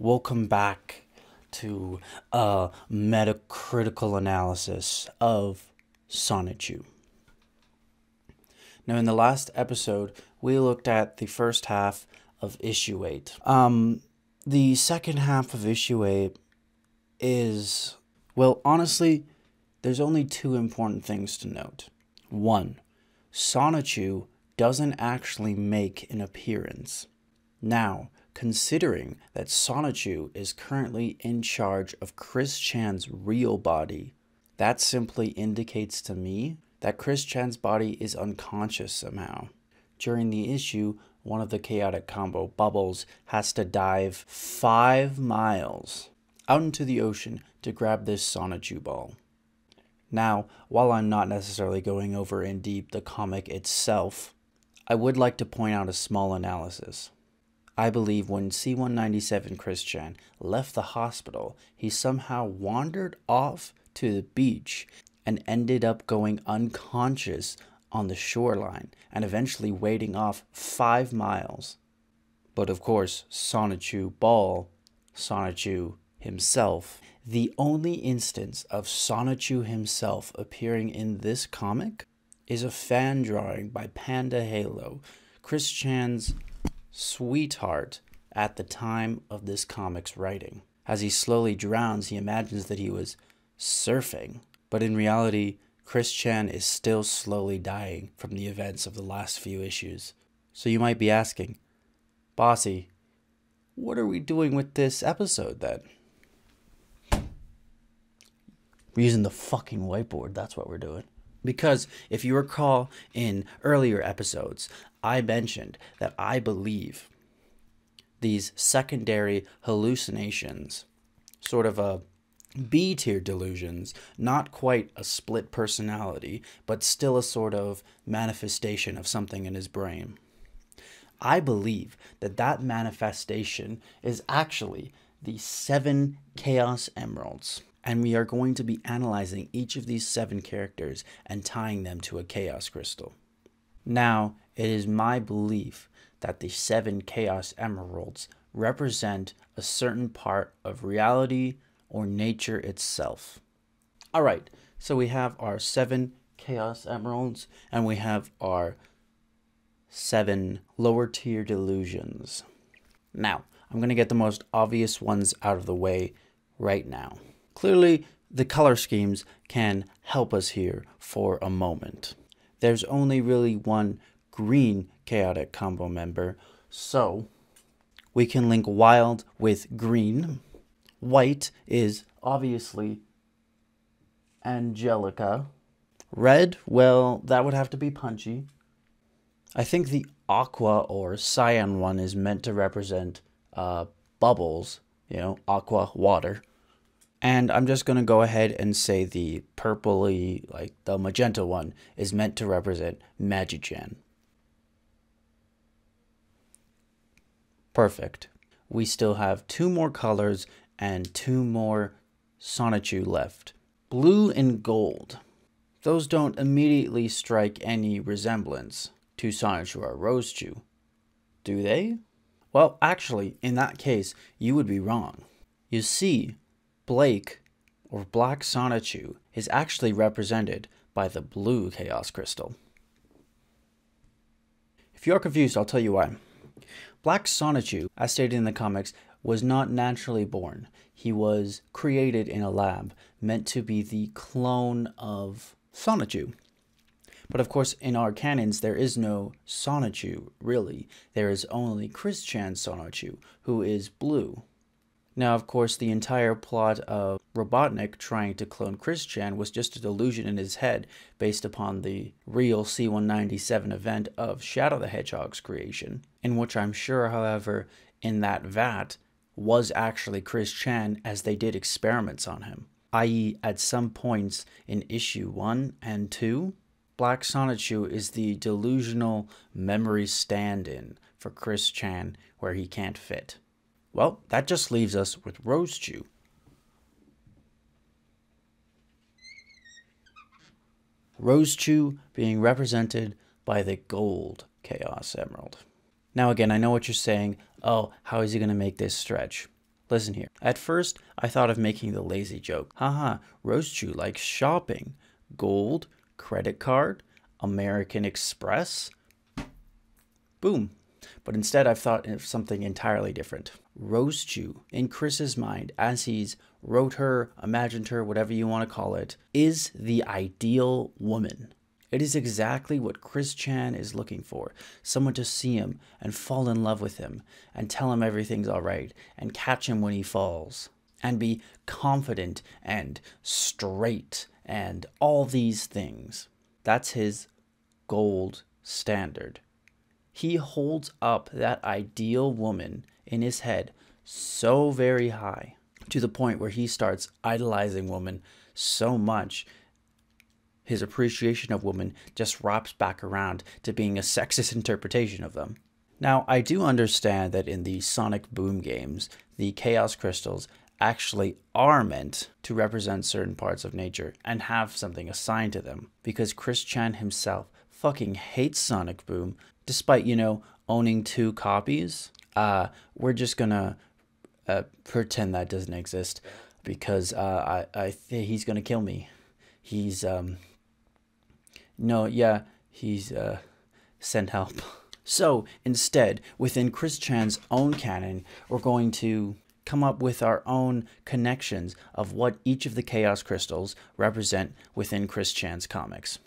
Welcome back to a metacritical analysis of Sonichu. Now, in the last episode, we looked at the first half of issue 8. Um, the second half of issue 8 is, well, honestly, there's only two important things to note. One, Sonichu doesn't actually make an appearance. Now, considering that Sonichu is currently in charge of Chris Chan's real body. That simply indicates to me that Chris Chan's body is unconscious somehow. During the issue, one of the chaotic combo bubbles has to dive five miles out into the ocean to grab this Sonichu ball. Now, while I'm not necessarily going over in deep the comic itself, I would like to point out a small analysis. I believe when C 197 Christian left the hospital, he somehow wandered off to the beach and ended up going unconscious on the shoreline and eventually wading off five miles. But of course, Sonichu Ball, Sonichu himself, the only instance of Sonichu himself appearing in this comic is a fan drawing by Panda Halo, Chris Chan's sweetheart at the time of this comic's writing. As he slowly drowns, he imagines that he was surfing, but in reality, Chris Chan is still slowly dying from the events of the last few issues. So you might be asking, Bossy, what are we doing with this episode then? We're using the fucking whiteboard, that's what we're doing. Because if you recall in earlier episodes, I mentioned that I believe these secondary hallucinations, sort of a B tier delusions, not quite a split personality, but still a sort of manifestation of something in his brain. I believe that that manifestation is actually the seven Chaos Emeralds. And we are going to be analyzing each of these seven characters and tying them to a Chaos Crystal. Now, it is my belief that the seven Chaos Emeralds represent a certain part of reality or nature itself. All right, so we have our seven Chaos Emeralds and we have our seven lower tier delusions. Now, I'm going to get the most obvious ones out of the way right now. Clearly, the color schemes can help us here for a moment. There's only really one green chaotic combo member. So we can link wild with green. White is obviously Angelica. Red, well, that would have to be Punchy. I think the aqua or cyan one is meant to represent uh, bubbles, you know, aqua, water. And I'm just going to go ahead and say the purpley, like the magenta one, is meant to represent Magichan. Perfect. We still have two more colors and two more Sonichu left. Blue and gold. Those don't immediately strike any resemblance to Sonichu or Rosechu, do they? Well, actually, in that case, you would be wrong. You see, Blake, or Black Sonichu, is actually represented by the blue Chaos Crystal. If you're confused, I'll tell you why. Black Sonichu, as stated in the comics, was not naturally born. He was created in a lab, meant to be the clone of Sonichu. But of course, in our canons, there is no Sonichu, really. There is only Christian Sonichu, who is blue. Now, of course, the entire plot of Robotnik trying to clone Christian was just a delusion in his head based upon the real C-197 event of Shadow the Hedgehog's creation in which I'm sure, however, in that vat was actually Chris Chan as they did experiments on him, i.e., at some points in issue 1 and 2. Black Sonichu is the delusional memory stand in for Chris Chan where he can't fit. Well, that just leaves us with Rose Chew. Rose Chew being represented by the gold Chaos Emerald. Now again, I know what you're saying, oh, how is he going to make this stretch? Listen here. At first, I thought of making the lazy joke. Haha, Roastju likes shopping. Gold, credit card, American Express. Boom. But instead, I've thought of something entirely different. Roastju, in Chris's mind, as he's wrote her, imagined her, whatever you want to call it, is the ideal woman. It is exactly what Chris Chan is looking for someone to see him and fall in love with him and tell him everything's alright and catch him when he falls and be confident and straight and all these things. That's his gold standard. He holds up that ideal woman in his head so very high to the point where he starts idolizing women so much his appreciation of women just wraps back around to being a sexist interpretation of them. Now, I do understand that in the Sonic Boom games, the Chaos Crystals actually are meant to represent certain parts of nature and have something assigned to them, because Chris Chan himself fucking hates Sonic Boom, despite, you know, owning two copies. Uh, we're just gonna uh, pretend that doesn't exist because uh, I, I he's gonna kill me. He's um, no, yeah, he's uh, send help. So instead, within Chris Chan's own canon, we're going to come up with our own connections of what each of the Chaos Crystals represent within Chris Chan's comics.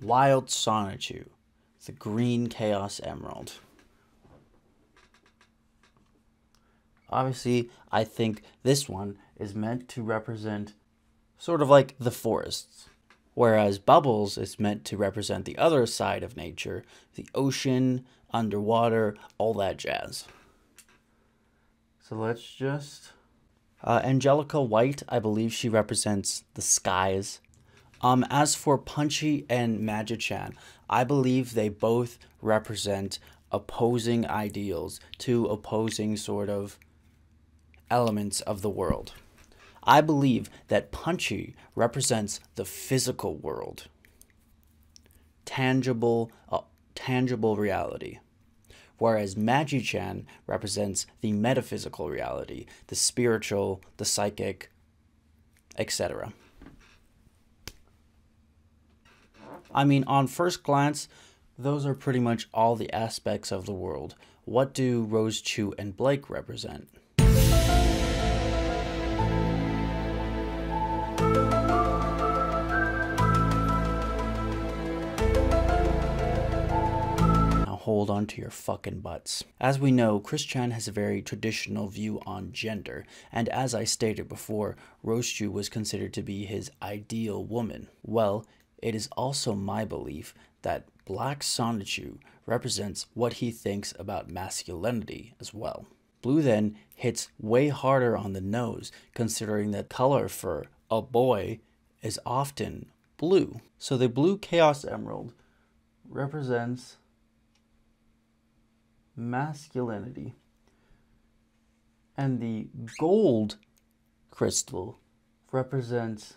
Wild Sonichu, the Green Chaos Emerald. Obviously, I think this one is meant to represent sort of like the forests. Whereas bubbles is meant to represent the other side of nature, the ocean, underwater, all that jazz. So let's just. Uh, Angelica White, I believe she represents the skies. Um, as for Punchy and Magichan, I believe they both represent opposing ideals, two opposing sort of elements of the world. I believe that punchy represents the physical world, tangible, uh, tangible reality, whereas Maji-chan represents the metaphysical reality, the spiritual, the psychic, etc. I mean, on first glance, those are pretty much all the aspects of the world. What do Rose Chu and Blake represent? hold onto your fucking butts. As we know, Chris Chan has a very traditional view on gender, and as I stated before, Rose was considered to be his ideal woman. Well, it is also my belief that Black Sonichu represents what he thinks about masculinity as well. Blue then hits way harder on the nose, considering that color for a boy is often blue. So the blue Chaos Emerald represents masculinity. And the gold crystal represents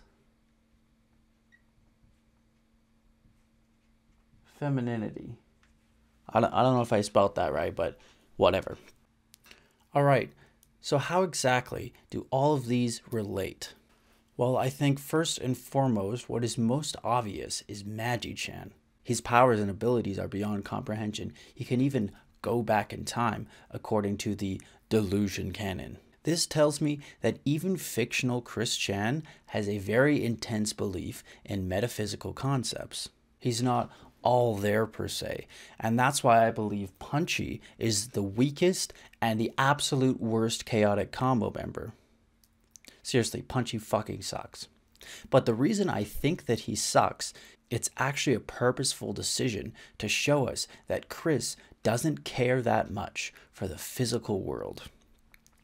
femininity. I don't, I don't know if I spelled that right, but whatever. All right, so how exactly do all of these relate? Well, I think first and foremost, what is most obvious is Magi Chan. His powers and abilities are beyond comprehension. He can even go back in time, according to the delusion canon. This tells me that even fictional Chris Chan has a very intense belief in metaphysical concepts. He's not all there per se, and that's why I believe Punchy is the weakest and the absolute worst chaotic combo member. Seriously, Punchy fucking sucks. But the reason I think that he sucks, it's actually a purposeful decision to show us that Chris doesn't care that much for the physical world.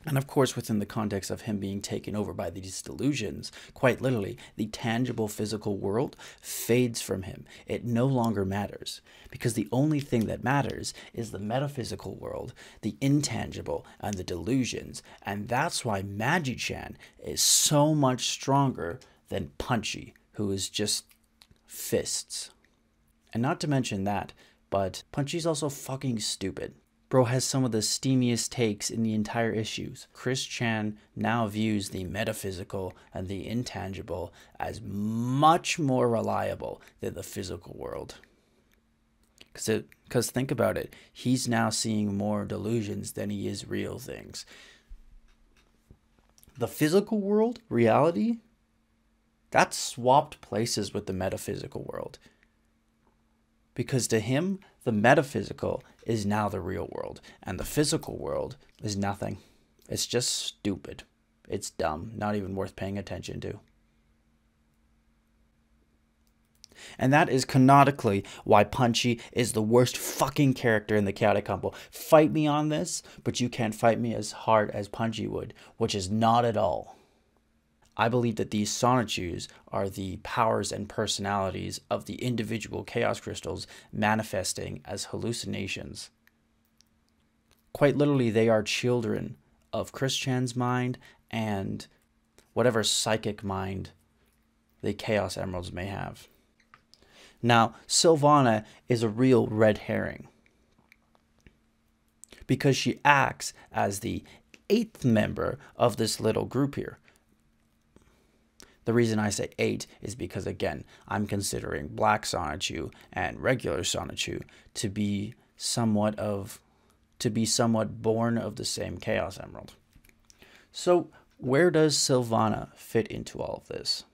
And of course, within the context of him being taken over by these delusions, quite literally, the tangible physical world fades from him. It no longer matters because the only thing that matters is the metaphysical world, the intangible, and the delusions. And that's why Chan is so much stronger than Punchy, who is just fists. And not to mention that, but Punchy's also fucking stupid. Bro has some of the steamiest takes in the entire issues. Chris Chan now views the metaphysical and the intangible as much more reliable than the physical world. Because think about it, he's now seeing more delusions than he is real things. The physical world, reality, that's swapped places with the metaphysical world because to him, the metaphysical is now the real world, and the physical world is nothing. It's just stupid. It's dumb, not even worth paying attention to. And that is canonically why Punchy is the worst fucking character in the Chaotic Fight me on this, but you can't fight me as hard as Punchy would, which is not at all. I believe that these sonichus are the powers and personalities of the individual chaos crystals manifesting as hallucinations. Quite literally, they are children of Chris Chan's mind and whatever psychic mind the Chaos Emeralds may have. Now, Sylvana is a real red herring because she acts as the eighth member of this little group here. The reason I say 8 is because, again, I'm considering Black Sonichu and regular Sonichu to be somewhat of to be somewhat born of the same Chaos Emerald. So where does Sylvana fit into all of this?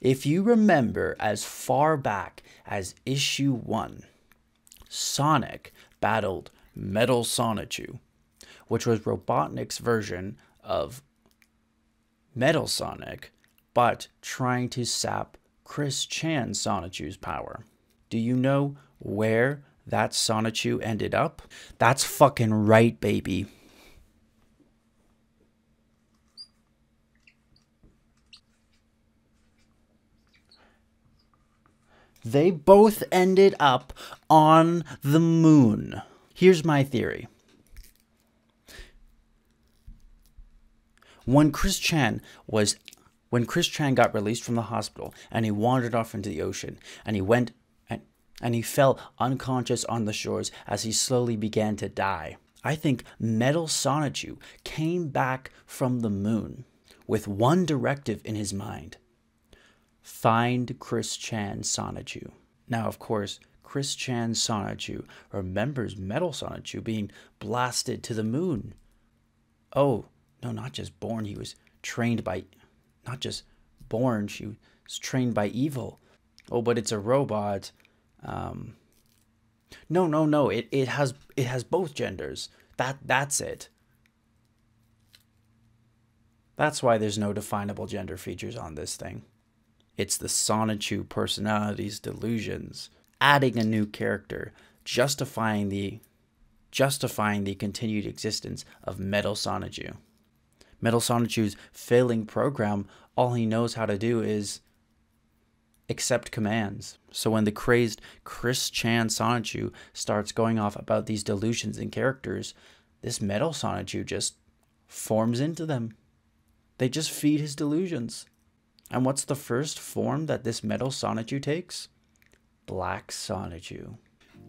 If you remember as far back as issue 1, Sonic battled Metal Sonichu, which was Robotnik's version of Metal Sonic but trying to sap Chris Chan's Sonichu's power. Do you know where that Sonichu ended up? That's fucking right, baby. They both ended up on the moon. Here's my theory. When Chris Chan was when Chris Chan got released from the hospital and he wandered off into the ocean and he went and, and he fell unconscious on the shores as he slowly began to die. I think Metal Sonichu came back from the moon with one directive in his mind find Chris Chan Sonichu. Now, of course, Chris Chan Sonichu remembers Metal Sonichu being blasted to the moon. Oh, no, not just born, he was trained by not just born, she was trained by evil. Oh, but it's a robot. Um, no, no, no. It it has it has both genders. That that's it. That's why there's no definable gender features on this thing. It's the Sonichu personality's delusions, adding a new character, justifying the justifying the continued existence of Metal Sonichu. Metal Sonichu's failing program, all he knows how to do is accept commands. So when the crazed Chris Chan Sonichu starts going off about these delusions and characters, this Metal Sonichu just forms into them. They just feed his delusions. And what's the first form that this Metal Sonichu takes? Black Sonichu.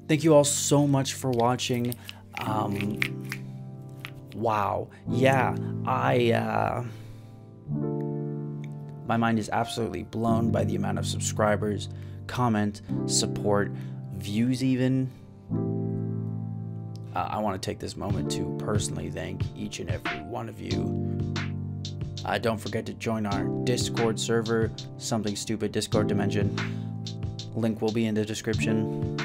Thank you all so much for watching. Um, wow, yeah, I. Uh, my mind is absolutely blown by the amount of subscribers, comment, support, views, even. Uh, I want to take this moment to personally thank each and every one of you. Uh, don't forget to join our Discord server, Something Stupid Discord Dimension. Link will be in the description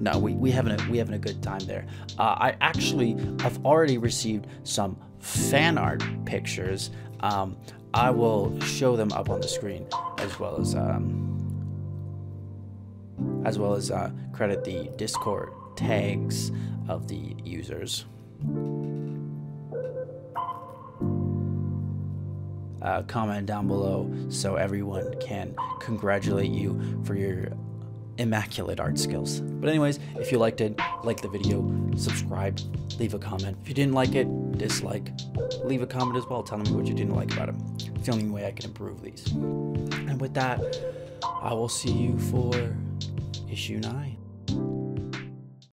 no, we, we having a we having a good time there. Uh, I actually have already received some fan art pictures. Um, I will show them up on the screen as well as um, as well as uh, credit the Discord tags of the users. Uh, comment down below so everyone can congratulate you for your immaculate art skills. But anyways, if you liked it, like the video, subscribe, leave a comment. If you didn't like it, dislike, leave a comment as well telling me what you didn't like about it. It's the only way I can improve these. And with that, I will see you for issue 9.